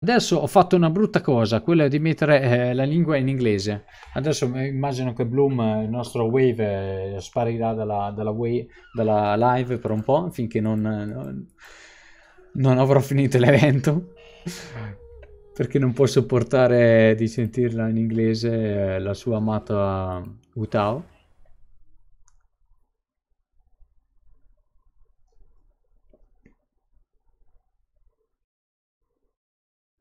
Adesso ho fatto una brutta cosa, quella di mettere eh, la lingua in inglese. Adesso immagino che Bloom, eh, il nostro wave, eh, sparirà dalla, dalla, wave, dalla, live per un po', finché non, eh, non, non avrò finito l'evento. Perché non posso portare di sentirla in inglese eh, la sua amata Utao.